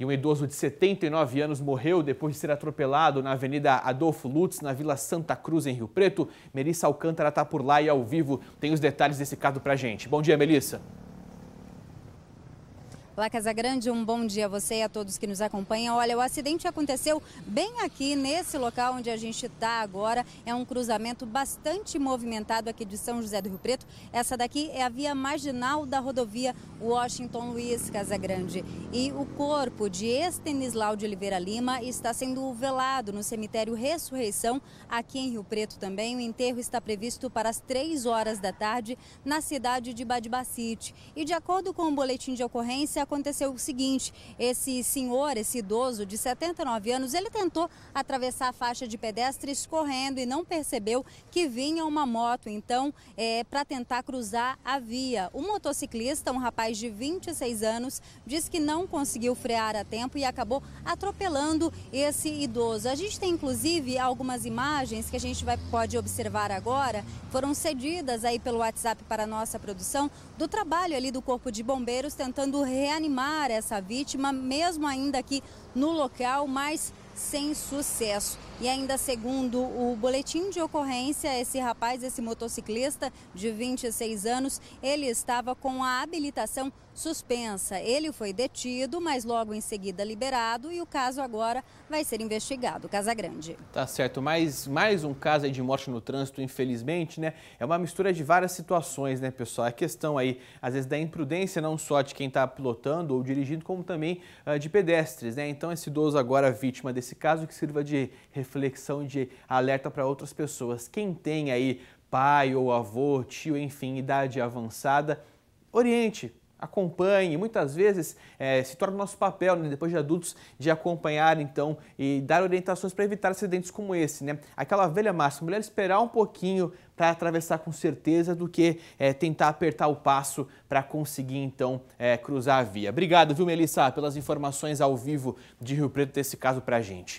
E um idoso de 79 anos morreu depois de ser atropelado na Avenida Adolfo Lutz, na Vila Santa Cruz, em Rio Preto. Melissa Alcântara está por lá e é ao vivo tem os detalhes desse caso para gente. Bom dia, Melissa. Olá, Casa Grande, um bom dia a você e a todos que nos acompanham. Olha, o acidente aconteceu bem aqui nesse local onde a gente está agora. É um cruzamento bastante movimentado aqui de São José do Rio Preto. Essa daqui é a via marginal da rodovia Washington Luiz Casa Grande. E o corpo de Estenislau de Oliveira Lima está sendo velado no cemitério Ressurreição, aqui em Rio Preto também. O enterro está previsto para as três horas da tarde na cidade de Badibacite. E de acordo com o boletim de ocorrência, aconteceu o seguinte: esse senhor, esse idoso de 79 anos, ele tentou atravessar a faixa de pedestres correndo e não percebeu que vinha uma moto, então, é, para tentar cruzar a via. O motociclista, um rapaz de 26 anos, diz que não conseguiu frear a tempo e acabou atropelando esse idoso. A gente tem, inclusive, algumas imagens que a gente vai, pode observar agora, foram cedidas aí pelo WhatsApp para a nossa produção, do trabalho ali do Corpo de Bombeiros tentando reanimar reanimar essa vítima, mesmo ainda aqui no local, mas sem sucesso. E ainda segundo o boletim de ocorrência, esse rapaz, esse motociclista de 26 anos, ele estava com a habilitação suspensa. Ele foi detido, mas logo em seguida liberado e o caso agora vai ser investigado. Casagrande. Tá certo, mais, mais um caso de morte no trânsito, infelizmente, né? É uma mistura de várias situações, né, pessoal? A questão aí, às vezes, da imprudência não só de quem está pilotando ou dirigindo, como também uh, de pedestres, né? Então, esse idoso agora vítima desse caso que sirva de referência reflexão, de alerta para outras pessoas. Quem tem aí pai ou avô, tio, enfim, idade avançada, oriente, acompanhe. Muitas vezes é, se torna nosso papel, né, depois de adultos, de acompanhar então e dar orientações para evitar acidentes como esse. Né? Aquela velha máxima, melhor esperar um pouquinho para atravessar com certeza do que é, tentar apertar o passo para conseguir então é, cruzar a via. Obrigado, viu, Melissa, pelas informações ao vivo de Rio Preto desse caso para a gente.